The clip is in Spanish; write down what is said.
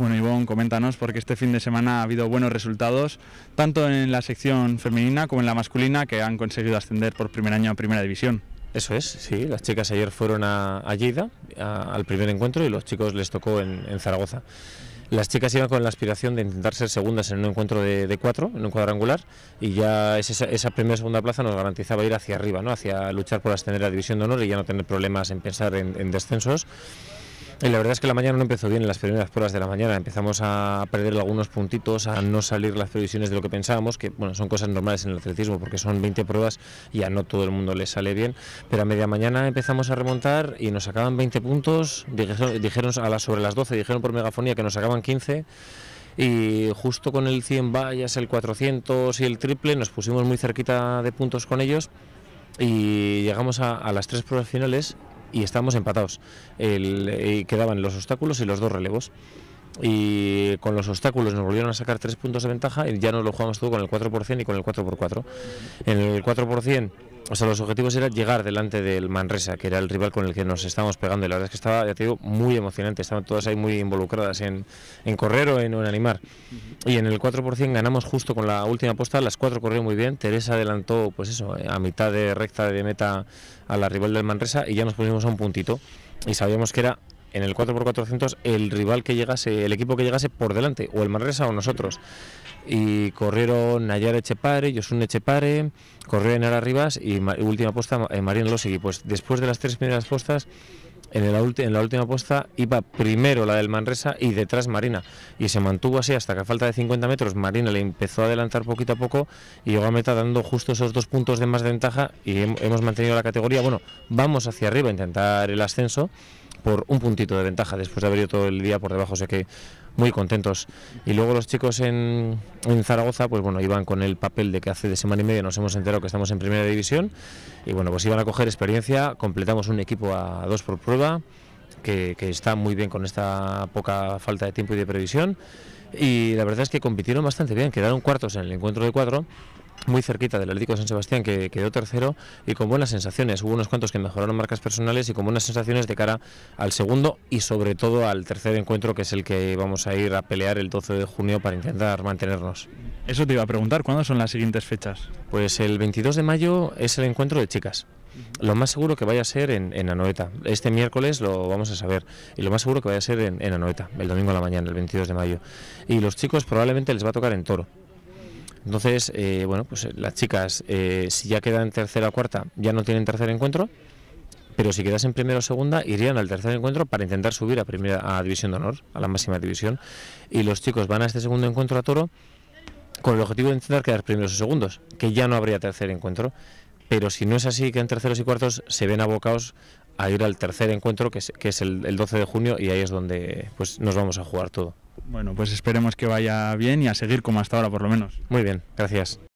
Bueno, Ivonne, coméntanos, porque este fin de semana ha habido buenos resultados, tanto en la sección femenina como en la masculina, que han conseguido ascender por primer año a Primera División. Eso es, sí, las chicas ayer fueron a, a Lleida al primer encuentro y los chicos les tocó en, Zaragoza. Las chicas iban con la aspiración de intentar ser segundas en un encuentro de, cuatro, en un cuadrangular, y ya esa, esa primera segunda plaza nos garantizaba ir hacia arriba, ¿no? hacia luchar por ascender a División de Honor y ya no tener problemas en pensar en, en descensos la verdad es que la mañana no empezó bien en las primeras pruebas de la mañana. Empezamos a perder algunos puntitos, a no salir las previsiones de lo que pensábamos, que bueno, son cosas normales en el atletismo porque son 20 pruebas y a no todo el mundo le sale bien. Pero a media mañana empezamos a remontar y nos sacaban 20 puntos. Dijeron, a las, sobre las 12, dijeron por megafonía que nos sacaban 15 y justo con el 100 vallas, el 400 y el triple nos pusimos muy cerquita de puntos con ellos y llegamos a las tres pruebas finales y estábamos empatados. Eh, quedaban los obstáculos y los dos relevos y con los obstáculos nos volvieron a sacar tres puntos de ventaja y ya nos lo jugamos todo con el 4% y con el 4x4. En el 4%, o sea, los objetivos era llegar delante del Manresa, que era el rival con el que nos estábamos pegando y la verdad es que estaba, ya te digo, muy emocionante, estaban todas ahí muy involucradas en, en correr o en, animar. Y en el 4% ganamos justo con la última aposta, las cuatro corrieron muy bien, Teresa adelantó, pues eso, a mitad de recta de meta a la rival del Manresa y ya nos pusimos a un puntito y sabíamos que era en el 4x400 el rival que llegase, el equipo que llegase por delante, o el Manresa o nosotros. Y corrieron Nayar Echepare, Yosun Echepare, ...corrieron Enara Rivas y, última posta en Marín ...y Pues después de las tres primeras postas en, la última apuesta iba primero la del Manresa y detrás Marina. Y se mantuvo así hasta que a falta de 50 metros Marina le empezó a adelantar poquito a poco y llegó a meta dando justo esos dos puntos de más ventaja y hemos mantenido la categoría. Bueno, vamos hacia arriba a intentar el ascenso por un puntito de ventaja después de haber ido todo el día por debajo. O que muy contentos. Y luego los chicos en, Zaragoza, pues bueno, iban con el papel de que hace de semana y media nos hemos enterado que estamos en primera división y bueno, pues iban a coger experiencia, completamos un equipo a dos por prueba que, está muy bien con esta poca falta de tiempo y de previsión. Y la verdad es que compitieron bastante bien, quedaron cuartos en el encuentro de cuatro, muy cerquita del Atlético de San Sebastián que quedó tercero y con buenas sensaciones. Hubo unos cuantos que mejoraron marcas personales y con buenas sensaciones de cara al segundo y sobre todo al tercer encuentro que es el que vamos a ir a pelear el 12 de junio para intentar mantenernos. Eso te iba a preguntar, ¿cuándo son las siguientes fechas? Pues el 22 de mayo es el encuentro de chicas. Lo más seguro que vaya a ser en, en Anoeta. Este miércoles lo vamos a saber. Y lo más seguro que vaya a ser en, en Anoeta, el domingo a la mañana, el 22 de mayo. Y los chicos probablemente les va a tocar en toro. Entonces, eh, bueno, pues eh, las chicas, eh, si ya quedan en tercera o cuarta, ya no tienen tercer encuentro. Pero si en primera o segunda, irían al tercer encuentro para intentar subir a primera a división de honor, a la máxima división. Y los chicos van a este segundo encuentro a toro con el objetivo de intentar quedar primeros o segundos, que ya no habría tercer encuentro. Pero si no es así, que en terceros y cuartos se ven abocados a ir al tercer encuentro, que es, el, 12 de junio, y ahí es donde pues, nos vamos a jugar todo. Bueno, pues esperemos que vaya bien y a seguir como hasta ahora, por lo menos. Muy bien, gracias.